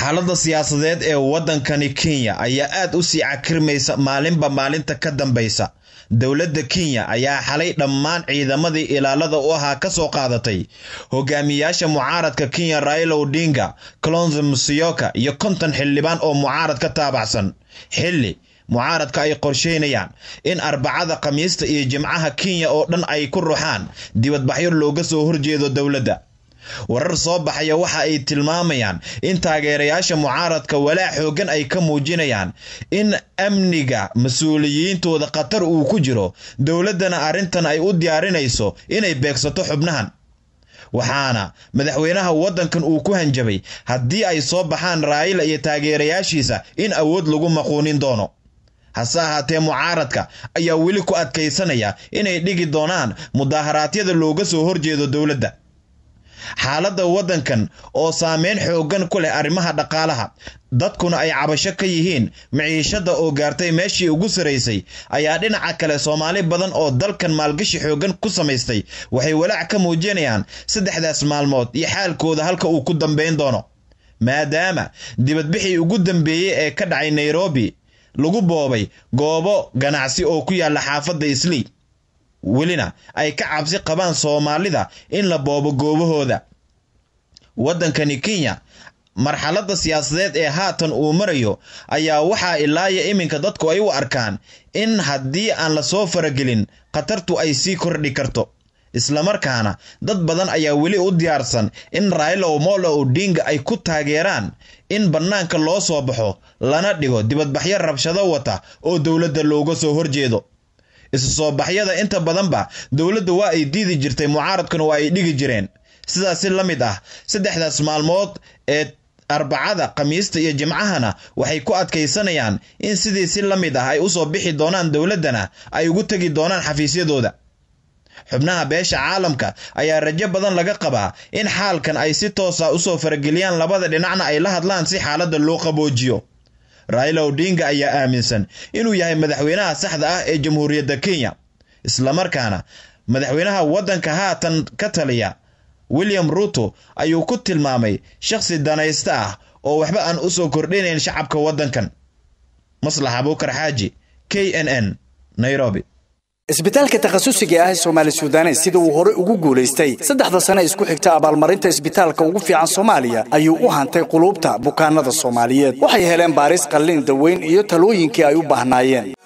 xaalada siyaasadeed ee waddankani kenya ayaa aad u sii cakirmaysa maalinba maalinta ka dambaysa dowladda kenya ayaa xalay dhammaan ciidamadii ilaalada u ahaa ka soo qaadatay hogaamiyaasha mucaaradka kenya raila odinga colonse musyoka iyo konton xildhibaan oo mucaaradka taabacsan xilli mucaaradka ay qorsheynayaan in arbacada khamiista iyo jimcaha kenya oo dhan ay ku ruxaan dibadbaxyo looga soo horjeedo dowladda warar soo baxaya waxa ay tilmaamayaan in taageerayaasha mucaaradka walaac xooggan ay ka muujinayaan in amniga mas-uuliyiintooda khatar uu ku jiro dowladdana arrintan ay u diyaarinayso inay beegsato xubnahan waxaana madaxweynaha waddankan uu ku hanjabay haddii ay soo baxaan raayila iyo taageerayaashiisa in awood lagu maquunin doono hase ahaatee mucaaradka ayaa weli ku adkaysanaya inay dhigi doonaan mudaaharaadyada looga soo horjeedo dowladda xaaladda waddankan oo saameyn xooggan ku leh arrimaha dhaqaalaha dadkuna ay cabasho ka yihiin miciishadda oo gaartay meeshii ugu saraysay ayaa dhinaca kale soomaali badan oo dalkan maalgashi xooggan ku samaystay waxay walaac ka muujinayaan saddexdaas maalmood iyo xaalkooda halka uu ku dambayn doono maadaama dibadbixii ugu dambeeyey ee ka dhacay nairobi lagu boobay goobo ganacsi oo ku yaalla xaafadda islii welina ay ka cabsi qabaan soomaalida in la boobo goobahooda waddankani kenya marxaladda siyaasadeed ee haatan uu marayo ayaa waxaa ilaaya iminka dadku ay u arkaan in haddii aan la soo faragelin khatartu ay sii kordhi karto islamarkaana dad badan ayaa weli u diyaarsan in raayla omolo odinga ay ku taageeraan in bannaanka loo soo baxo lana dhigo dibadbaxyo rabshado wata oo dowladda looga soo horjeedo isu soo baxyada inta badanba dowladda waa ay diidi jirtay mucaaradkuna waa ay dhigi jireen sidaasi la mid ah saddexdaas maalmood ee arbacada khamiista iyo jimcahana waxay ku adkaysanayaan in sidii si la mid ah ay usoo bixi doonaan dowladdana ay ugu tegi doonaan xafiisyadooda xubnaha beesha caalamka ayaa rajo badan laga qabaa in xaalkan ay si toosa ah usoo farageliyaan labada dhinacna ay la hadlaan si xaaladda loo qaboojiyo raila odinga ayaa aaminsan inuu yahay madaxweynaha saxda ah ee jamhuuriyadda kenya islamarkaana madaxweynaha waddanka haatan ka taliya william ruto ayuu ku tilmaamay shakhsi danaysta ah oo waxba aan u soo kordhinayn shacabka waddankan maslaxa abuukar xaaji k n n nairobi isbitaalka takhasusiga ah ee soomaali suudaane sida uu hore ugu guulaystay saddexda sane isku xigta abaalmarinta isbitaalka ugu fiican soomaaliya ayuu u hantay quluubta bukaanada soomaaliyeed waxay heleen baaris qalliin daweyn iyo talooyinkii ay u baahnaayeen